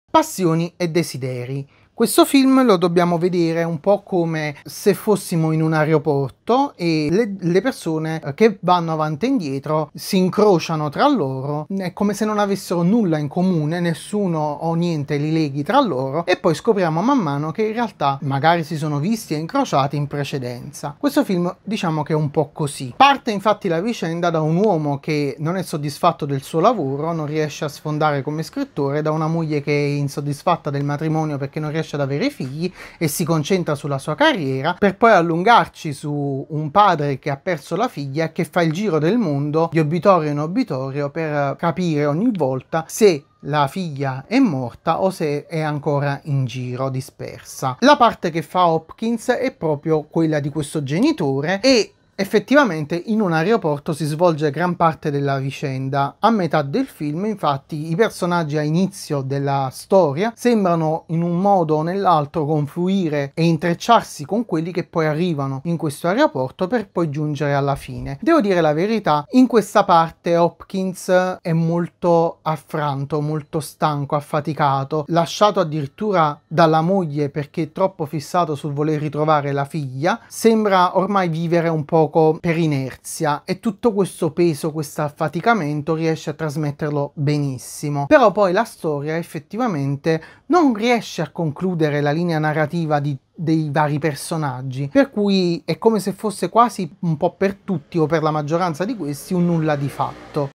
Passioni e desideri. Questo film lo dobbiamo vedere un po' come se fossimo in un aeroporto e le, le, persone eh, che vanno avanti e indietro si incrociano tra loro, è come se non avessero nulla in comune, nessuno o niente li leghi tra loro e poi scopriamo man mano che in realtà magari si sono visti e incrociati in precedenza. Questo film diciamo che è un po' così. Parte infatti la vicenda da un uomo che non è soddisfatto del suo lavoro, non riesce a sfondare come scrittore, da una moglie che è insoddisfatta del matrimonio perché non riesce riesce ad avere figli e si concentra sulla sua carriera per poi allungarci su un padre che ha perso la figlia e che fa il giro del mondo di obitorio in obitorio per capire ogni volta se la figlia è morta o se è ancora in giro dispersa. La parte che fa Hopkins è proprio quella di questo genitore e Effettivamente in un aeroporto si svolge gran parte della vicenda. A metà del film infatti i personaggi a inizio della storia sembrano in un modo o nell'altro confluire e intrecciarsi con quelli che poi arrivano in questo aeroporto per poi giungere alla fine. Devo dire la verità, in questa parte Hopkins è molto affranto, molto stanco, affaticato, lasciato addirittura dalla moglie perché troppo fissato sul voler ritrovare la figlia, sembra ormai vivere un po' gioco per inerzia e tutto questo peso, questo affaticamento riesce a trasmetterlo benissimo. Però poi la storia effettivamente non riesce a concludere la linea narrativa di dei vari personaggi, per cui è come se fosse quasi un po' per tutti o per la maggioranza di questi un nulla di fatto.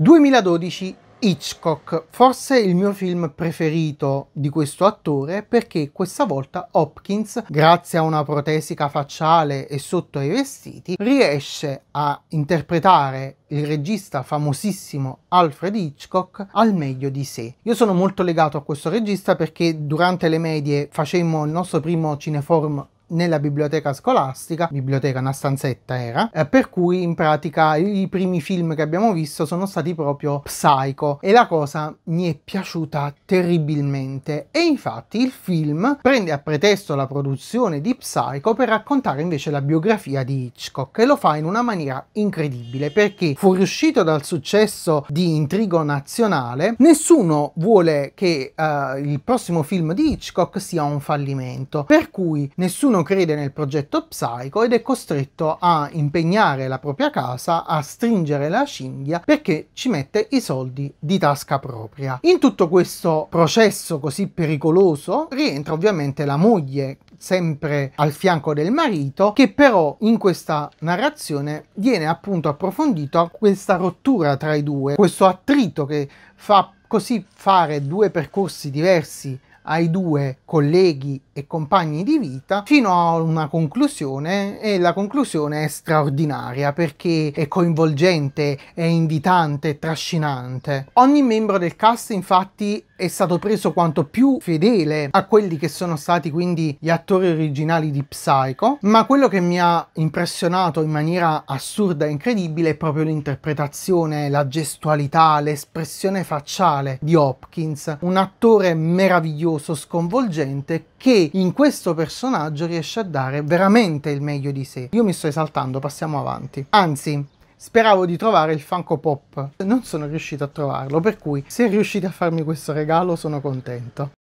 2012 Hitchcock, forse il mio film preferito di questo attore perché questa volta Hopkins, grazie a una protesica facciale e sotto ai vestiti, riesce a interpretare il regista famosissimo Alfred Hitchcock al meglio di sé. Io sono molto legato a questo regista perché durante le medie facemmo il nostro primo cineforum nella biblioteca scolastica, biblioteca una stanzetta era, eh, per cui in pratica i primi film che abbiamo visto sono stati proprio Psycho e la cosa mi è piaciuta terribilmente e infatti il film prende a pretesto la produzione di Psycho per raccontare invece la biografia di Hitchcock e lo fa in una maniera incredibile perché fuoriuscito dal successo di Intrigo Nazionale nessuno vuole che eh, il prossimo film di Hitchcock sia un fallimento per cui nessuno nessuno crede nel progetto Psycho ed è costretto a impegnare la propria casa, a stringere la cinghia perché ci mette i soldi di tasca propria. In tutto questo processo così pericoloso rientra ovviamente la moglie sempre al fianco del marito, che però in questa narrazione viene appunto approfondito questa rottura tra i due, questo attrito che fa così fare due percorsi diversi ai due colleghi e compagni di vita fino a una conclusione e la conclusione è straordinaria perché è coinvolgente, è invitante, è trascinante. Ogni membro del cast infatti è stato preso quanto più fedele a quelli che sono stati quindi gli attori originali di Psycho, ma quello che mi ha impressionato in maniera assurda e incredibile è proprio l'interpretazione, la gestualità, l'espressione facciale di Hopkins, un attore meraviglioso pauroso, sconvolgente che in questo personaggio riesce a dare veramente il meglio di sé. Io mi sto esaltando, passiamo avanti. Anzi, speravo di trovare il Funko Pop, non sono riuscito a trovarlo, per cui se riuscite a farmi questo regalo sono contento.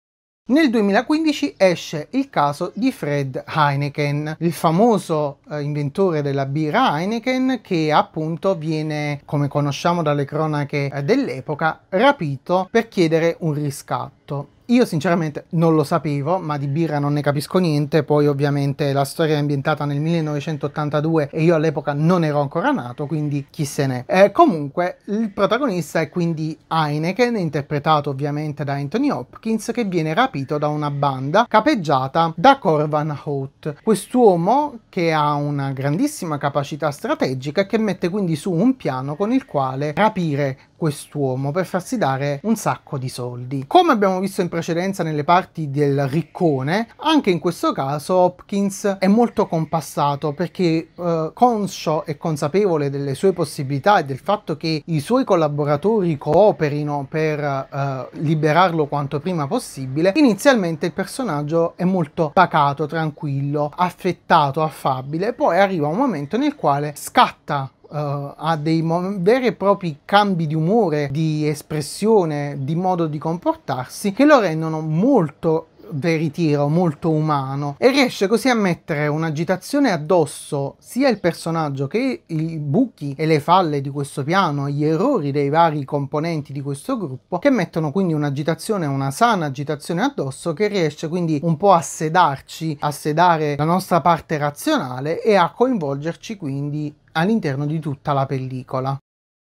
Nel 2015 esce il caso di Fred Heineken, il famoso eh, inventore della birra Heineken che appunto viene, come conosciamo dalle cronache eh, dell'epoca, rapito per chiedere un riscatto. Io sinceramente non lo sapevo, ma di birra non ne capisco niente, poi ovviamente la storia è ambientata nel 1982 e io all'epoca non ero ancora nato, quindi chi se ne Eh, comunque il protagonista è quindi Heineken, interpretato ovviamente da Anthony Hopkins, che viene rapito da una banda capeggiata da Corvan Hout. Quest'uomo che ha una grandissima capacità strategica e che mette quindi su un piano con il quale rapire quest'uomo per farsi dare un sacco di soldi. Come abbiamo visto in precedenza nelle parti del riccone, anche in questo caso Hopkins è molto compassato perché eh, conscio e consapevole delle sue possibilità e del fatto che i suoi collaboratori cooperino per eh, liberarlo quanto prima possibile, inizialmente il personaggio è molto pacato, tranquillo, affettato, affabile, poi arriva un momento nel quale scatta Uh, ha dei veri e propri cambi di umore, di espressione, di modo di comportarsi che lo rendono molto veritiero, molto umano e riesce così a mettere un'agitazione addosso sia il personaggio che i buchi e le falle di questo piano, gli errori dei vari componenti di questo gruppo che mettono quindi un'agitazione, una sana agitazione addosso che riesce quindi un po' a sedarci, a sedare la nostra parte razionale e a coinvolgerci quindi all'interno di tutta la pellicola.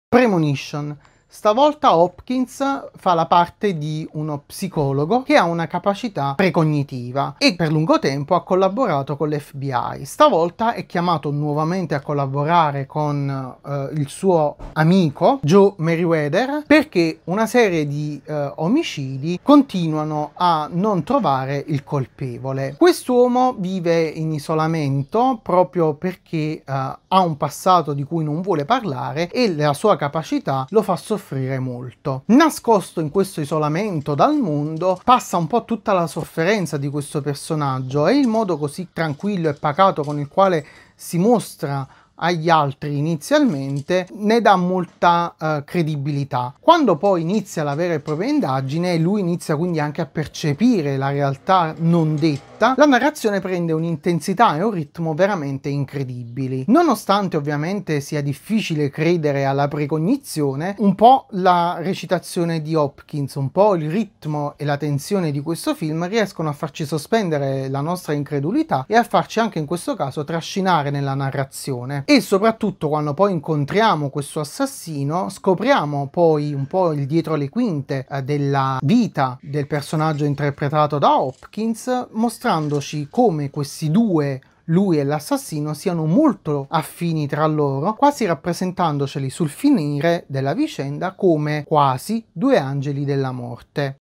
Premonition Stavolta Hopkins fa la parte di uno psicologo che ha una capacità precognitiva e per lungo tempo ha collaborato con l'FBI. Stavolta è chiamato nuovamente a collaborare con eh, il suo amico Joe Meriwether perché una serie di eh, omicidi continuano a non trovare il colpevole. Quest'uomo vive in isolamento proprio perché eh, ha un passato di cui non vuole parlare e la sua capacità lo fa soffrire soffrire molto. Nascosto in questo isolamento dal mondo, passa un po' tutta la sofferenza di questo personaggio e il modo così tranquillo e pacato con il quale si mostra agli altri inizialmente ne dà molta eh, credibilità. Quando poi inizia la vera e propria indagine, lui inizia quindi anche a percepire la realtà non detta, la narrazione prende un'intensità e un ritmo veramente incredibili. Nonostante ovviamente sia difficile credere alla precognizione, un po' la recitazione di Hopkins, un po' il ritmo e la tensione di questo film riescono a farci sospendere la nostra incredulità e a farci anche in questo caso trascinare nella narrazione e soprattutto quando poi incontriamo questo assassino scopriamo poi un po' il dietro le quinte eh, della vita del personaggio interpretato da Hopkins mostrandoci come questi due lui e l'assassino siano molto affini tra loro, quasi rappresentandoceli sul finire della vicenda come quasi due angeli della morte.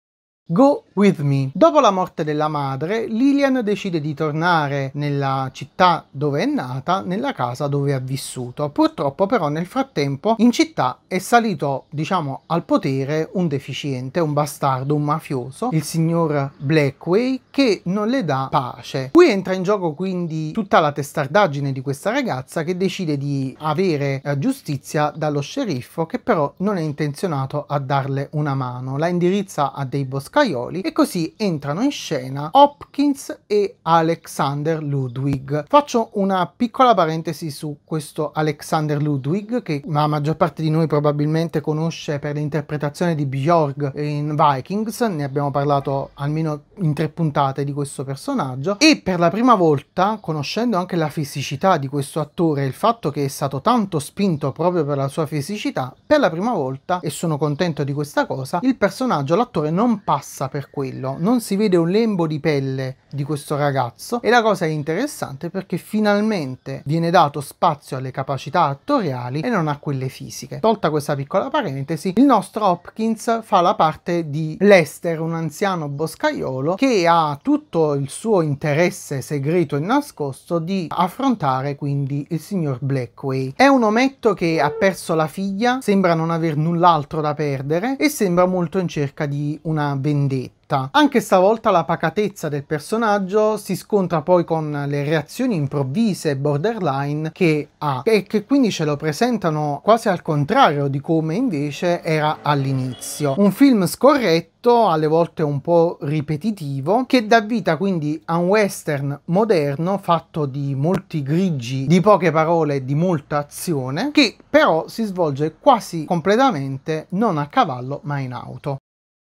Go With Me. Dopo la morte della madre, Lillian decide di tornare nella città dove è nata, nella casa dove ha vissuto. Purtroppo però nel frattempo in città è salito, diciamo, al potere un deficiente, un bastardo, un mafioso, il signor Blackway, che non le dà pace. Qui entra in gioco quindi tutta la testardaggine di questa ragazza che decide di avere eh, giustizia dallo sceriffo che però non è intenzionato a darle una mano. La indirizza a dei boscati Paioli e così entrano in scena Hopkins e Alexander Ludwig. Faccio una piccola parentesi su questo Alexander Ludwig che la maggior parte di noi probabilmente conosce per l'interpretazione di Björg in Vikings, ne abbiamo parlato almeno in tre puntate di questo personaggio e per la prima volta conoscendo anche la fisicità di questo attore e il fatto che è stato tanto spinto proprio per la sua fisicità, per la prima volta e sono contento di questa cosa, il personaggio, l'attore non passa passa per quello, non si vede un lembo di pelle di questo ragazzo e la cosa è interessante perché finalmente viene dato spazio alle capacità attoriali e non a quelle fisiche. Tolta questa piccola parentesi, il nostro Hopkins fa la parte di Lester, un anziano boscaiolo che ha tutto il suo interesse segreto e nascosto di affrontare quindi il signor Blackway. È un ometto che ha perso la figlia, sembra non aver null'altro da perdere e sembra molto in cerca di una bellezza vendetta. Anche stavolta la pacatezza del personaggio si scontra poi con le reazioni improvvise borderline che ha e che quindi ce lo presentano quasi al contrario di come invece era all'inizio. Un film scorretto, alle volte un po' ripetitivo, che dà vita quindi a un western moderno fatto di molti grigi, di poche parole e di molta azione, che però si svolge quasi completamente non a cavallo ma in auto.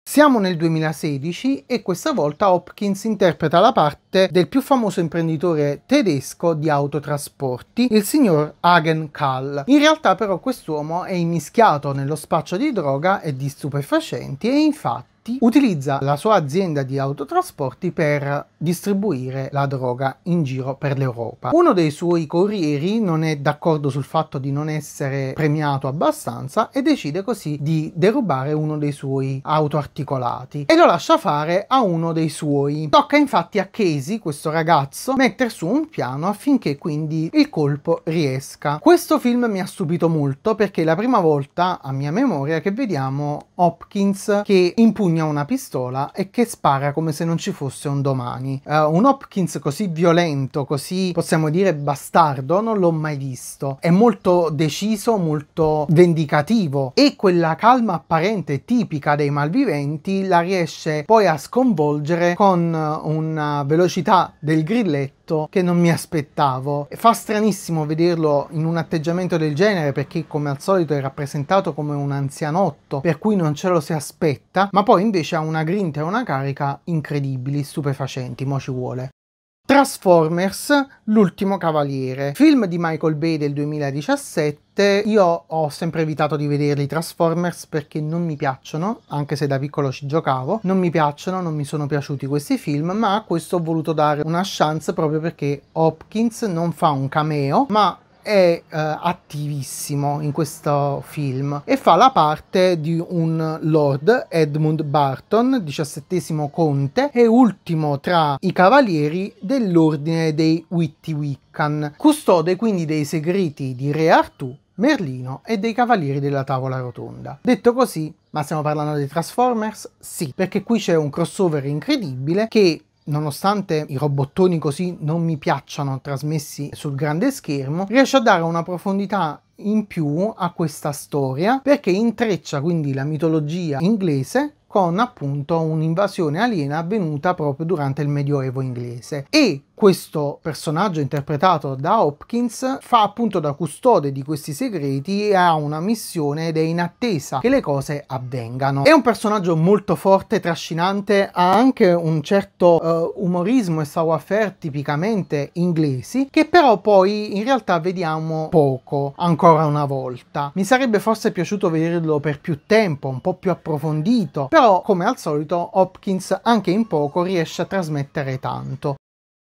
Siamo nel 2016 e questa volta Hopkins interpreta la parte del più famoso imprenditore tedesco di autotrasporti, il signor Hagen Kahl. In realtà però quest'uomo è immischiato nello spaccio di droga e di stupefacenti e infatti Moretti utilizza la sua azienda di autotrasporti per distribuire la droga in giro per l'Europa. Uno dei suoi corrieri non è d'accordo sul fatto di non essere premiato abbastanza e decide così di derubare uno dei suoi autoarticolati e lo lascia fare a uno dei suoi. Tocca infatti a Casey, questo ragazzo, mettere su un piano affinché quindi il colpo riesca. Questo film mi ha stupito molto perché è la prima volta a mia memoria che vediamo Hopkins che impugna impugna una pistola e che spara come se non ci fosse un domani. Uh, un Hopkins così violento, così possiamo dire bastardo, non l'ho mai visto. È molto deciso, molto vendicativo e quella calma apparente tipica dei malviventi la riesce poi a sconvolgere con una velocità del grilletto che non mi aspettavo. Fa stranissimo vederlo in un atteggiamento del genere perché come al solito è rappresentato come un anzianotto per cui non ce lo si aspetta, ma poi invece ha una grinta e una carica incredibili, stupefacenti, mo ci vuole. Transformers, L'ultimo cavaliere, film di Michael Bay del 2017. Io ho sempre evitato di vederli Transformers perché non mi piacciono, anche se da piccolo ci giocavo. Non mi piacciono, non mi sono piaciuti questi film, ma a questo ho voluto dare una chance proprio perché Hopkins non fa un cameo, ma è eh, attivissimo in questo film e fa la parte di un lord Edmund Barton, diciassettesimo conte e ultimo tra i cavalieri dell'ordine dei Wittiwiccan, custode quindi dei segreti di Re Artù Merlino e dei Cavalieri della Tavola Rotonda. Detto così, ma stiamo parlando dei Transformers? Sì, perché qui c'è un crossover incredibile che nonostante i robottoni così non mi piacciono trasmessi sul grande schermo, riesce a dare una profondità in più a questa storia perché intreccia quindi la mitologia inglese con appunto un'invasione aliena avvenuta proprio durante il medioevo inglese e questo personaggio interpretato da Hopkins fa appunto da custode di questi segreti e ha una missione ed è in attesa che le cose avvengano. È un personaggio molto forte, trascinante, ha anche un certo uh, umorismo e savoir-faire tipicamente inglesi che però poi in realtà vediamo poco ancora una volta. Mi sarebbe forse piaciuto vederlo per più tempo, un po' più approfondito, però come al solito Hopkins anche in poco riesce a trasmettere tanto.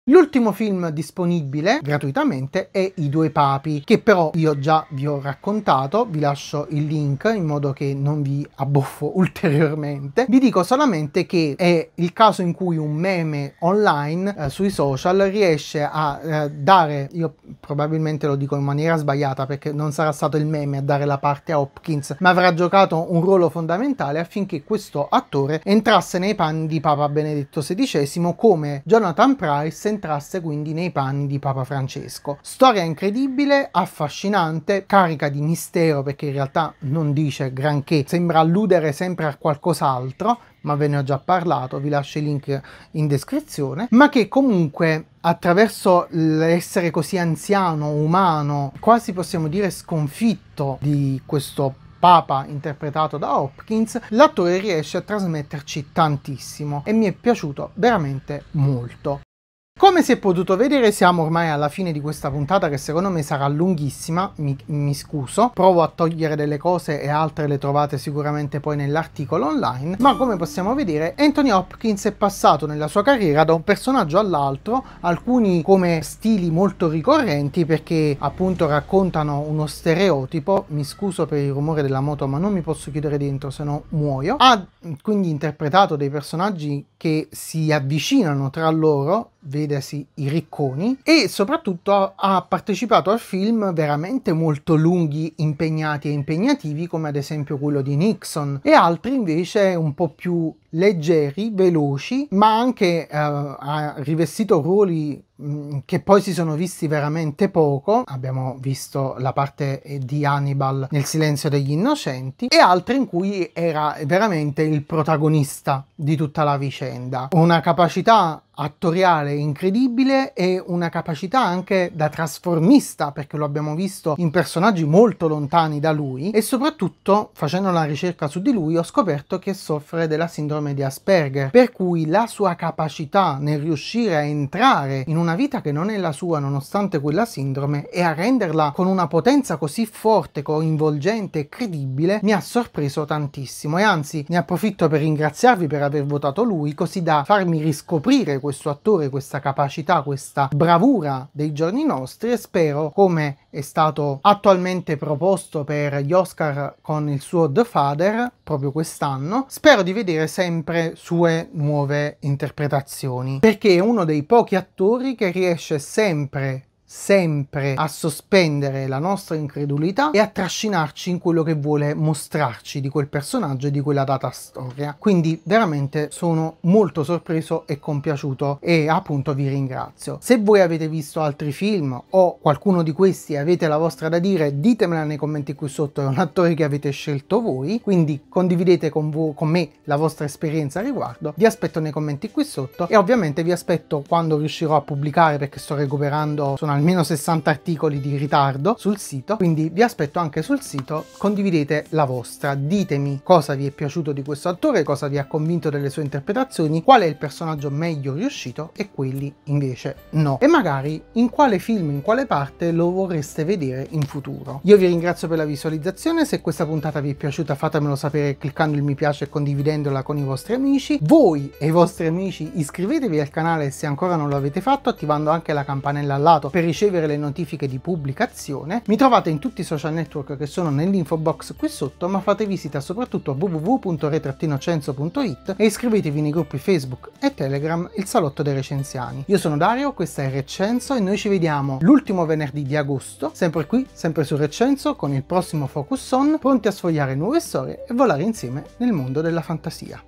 L'ultimo film disponibile gratuitamente è I due papi, che però io già vi ho raccontato, vi lascio il link in modo che non vi abboffo [laughs] ulteriormente. Vi dico solamente che è il caso in cui un meme online eh, sui social riesce a eh, dare, io probabilmente lo dico in maniera sbagliata perché non sarà stato il meme a dare la parte a Hopkins, ma avrà giocato un ruolo fondamentale affinché questo attore entrasse nei panni di Papa Benedetto XVI come Jonathan Price entrasse quindi nei panni di Papa Francesco. Storia incredibile, affascinante, carica di mistero perché in realtà non dice granché, sembra alludere sempre a qualcos'altro, ma ve ne ho già parlato, vi lascio i link in descrizione, ma che comunque attraverso l'essere così anziano, umano, quasi possiamo dire sconfitto di questo Papa interpretato da Hopkins, l'attore riesce a trasmetterci tantissimo e mi è piaciuto veramente molto. Come si è potuto vedere siamo ormai alla fine di questa puntata che secondo me sarà lunghissima, mi, mi scuso, provo a togliere delle cose e altre le trovate sicuramente poi nell'articolo online, ma come possiamo vedere Anthony Hopkins è passato nella sua carriera da un personaggio all'altro, alcuni come stili molto ricorrenti perché appunto raccontano uno stereotipo, mi scuso per il rumore della moto ma non mi posso chiudere dentro se no muoio, ha quindi interpretato dei personaggi che si avvicinano tra loro vedersi i ricconi e soprattutto ha partecipato a film veramente molto lunghi, impegnati e impegnativi come ad esempio quello di Nixon e altri invece un po' più leggeri, veloci, ma anche eh, ha rivestito ruoli mh, mm, che poi si sono visti veramente poco, abbiamo visto la parte di Hannibal nel Silenzio degli Innocenti, e altre in cui era veramente il protagonista di tutta la vicenda. Una capacità attoriale incredibile e una capacità anche da trasformista perché lo abbiamo visto in personaggi molto lontani da lui e soprattutto facendo una ricerca su di lui ho scoperto che soffre della sindrome sindrome di Asperger, per cui la sua capacità nel riuscire a entrare in una vita che non è la sua nonostante quella sindrome e a renderla con una potenza così forte, coinvolgente e credibile mi ha sorpreso tantissimo e anzi ne approfitto per ringraziarvi per aver votato lui così da farmi riscoprire questo attore, questa capacità, questa bravura dei giorni nostri e spero come è stato attualmente proposto per gli Oscar con il suo The Father proprio quest'anno. Spero di vedere sempre sue nuove interpretazioni perché è uno dei pochi attori che riesce sempre sempre a sospendere la nostra incredulità e a trascinarci in quello che vuole mostrarci di quel personaggio e di quella data storia. Quindi veramente sono molto sorpreso e compiaciuto e appunto vi ringrazio. Se voi avete visto altri film o qualcuno di questi avete la vostra da dire, ditemela nei commenti qui sotto, è un attore che avete scelto voi, quindi condividete con, voi, con me la vostra esperienza a riguardo, vi aspetto nei commenti qui sotto e ovviamente vi aspetto quando riuscirò a pubblicare perché sto recuperando, sono al almeno 60 articoli di ritardo sul sito, quindi vi aspetto anche sul sito, condividete la vostra, ditemi cosa vi è piaciuto di questo attore, cosa vi ha convinto delle sue interpretazioni, qual è il personaggio meglio riuscito e quelli invece no, e magari in quale film, in quale parte lo vorreste vedere in futuro. Io vi ringrazio per la visualizzazione, se questa puntata vi è piaciuta fatemelo sapere cliccando il mi piace e condividendola con i vostri amici, voi e i vostri amici iscrivetevi al canale se ancora non lo avete fatto attivando anche la campanella al lato per ricevere ricevere le notifiche di pubblicazione. Mi trovate in tutti i social network che sono nell'info box qui sotto, ma fate visita soprattutto a www.re-censo.it e iscrivetevi nei gruppi Facebook e Telegram Il Salotto dei Recenziani. Io sono Dario, questa è Recenso e noi ci vediamo l'ultimo venerdì di agosto, sempre qui, sempre su Recenso, con il prossimo Focus On, pronti a sfogliare nuove storie e volare insieme nel mondo della fantasia.